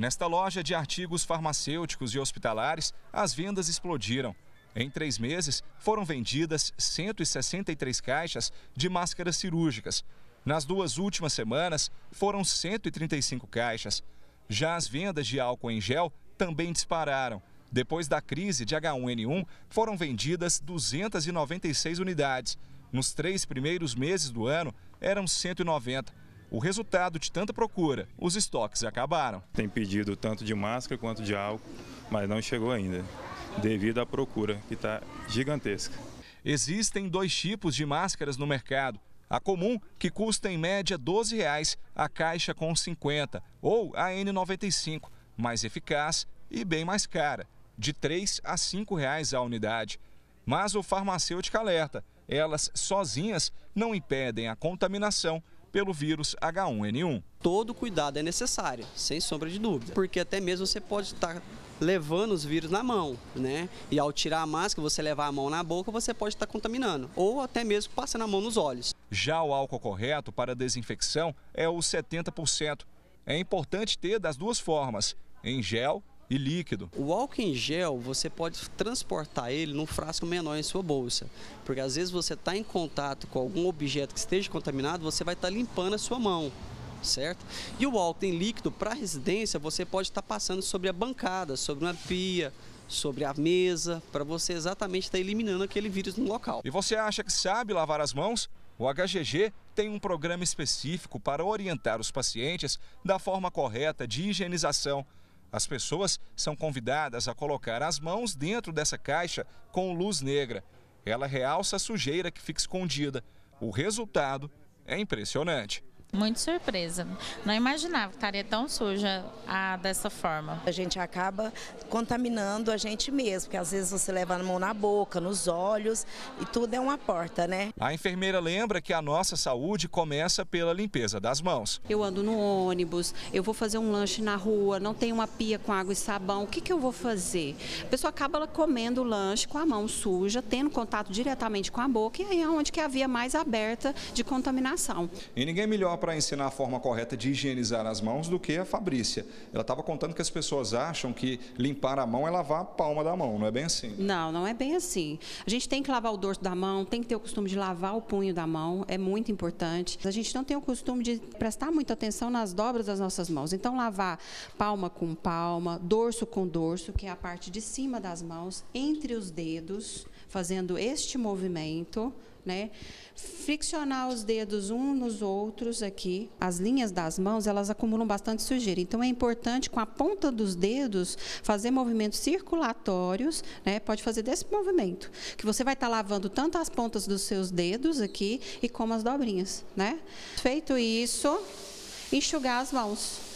Nesta loja de artigos farmacêuticos e hospitalares, as vendas explodiram. Em três meses, foram vendidas 163 caixas de máscaras cirúrgicas. Nas duas últimas semanas, foram 135 caixas. Já as vendas de álcool em gel também dispararam. Depois da crise de H1N1, foram vendidas 296 unidades. Nos três primeiros meses do ano, eram 190. O resultado de tanta procura, os estoques acabaram. Tem pedido tanto de máscara quanto de álcool, mas não chegou ainda, devido à procura que está gigantesca. Existem dois tipos de máscaras no mercado. A comum, que custa em média R$ 12,00, a caixa com 50, ou a N95, mais eficaz e bem mais cara, de R$ 3 a R$ 5,00 a unidade. Mas o farmacêutico alerta, elas sozinhas não impedem a contaminação pelo vírus H1N1. Todo cuidado é necessário, sem sombra de dúvida, porque até mesmo você pode estar levando os vírus na mão, né? E ao tirar a máscara, você levar a mão na boca, você pode estar contaminando, ou até mesmo passando a mão nos olhos. Já o álcool correto para desinfecção é o 70%. É importante ter das duas formas, em gel e líquido. O álcool em gel, você pode transportar ele num frasco menor em sua bolsa, porque às vezes você está em contato com algum objeto que esteja contaminado, você vai estar tá limpando a sua mão certo? E o álcool em líquido para residência você pode estar tá passando sobre a bancada, sobre uma pia, sobre a mesa, para você exatamente estar tá eliminando aquele vírus no local. E você acha que sabe lavar as mãos? O HGG tem um programa específico para orientar os pacientes da forma correta de higienização as pessoas são convidadas a colocar as mãos dentro dessa caixa com luz negra. Ela realça a sujeira que fica escondida. O resultado é impressionante. Muito surpresa. Não imaginava que estaria tão suja dessa forma. A gente acaba contaminando a gente mesmo, porque às vezes você leva a mão na boca, nos olhos e tudo é uma porta, né? A enfermeira lembra que a nossa saúde começa pela limpeza das mãos. Eu ando no ônibus, eu vou fazer um lanche na rua, não tenho uma pia com água e sabão, o que, que eu vou fazer? A pessoa acaba comendo o lanche com a mão suja, tendo contato diretamente com a boca e aí é onde que havia é mais aberta de contaminação. E ninguém melhor para ensinar a forma correta de higienizar as mãos do que a Fabrícia. Ela estava contando que as pessoas acham que limpar a mão é lavar a palma da mão, não é bem assim? Não, não é bem assim. A gente tem que lavar o dorso da mão, tem que ter o costume de lavar o punho da mão, é muito importante. A gente não tem o costume de prestar muita atenção nas dobras das nossas mãos. Então, lavar palma com palma, dorso com dorso, que é a parte de cima das mãos, entre os dedos fazendo este movimento, né? Friccionar os dedos um nos outros aqui, as linhas das mãos, elas acumulam bastante sujeira. Então é importante com a ponta dos dedos fazer movimentos circulatórios, né? Pode fazer desse movimento, que você vai estar tá lavando tanto as pontas dos seus dedos aqui e como as dobrinhas, né? Feito isso, enxugar as mãos.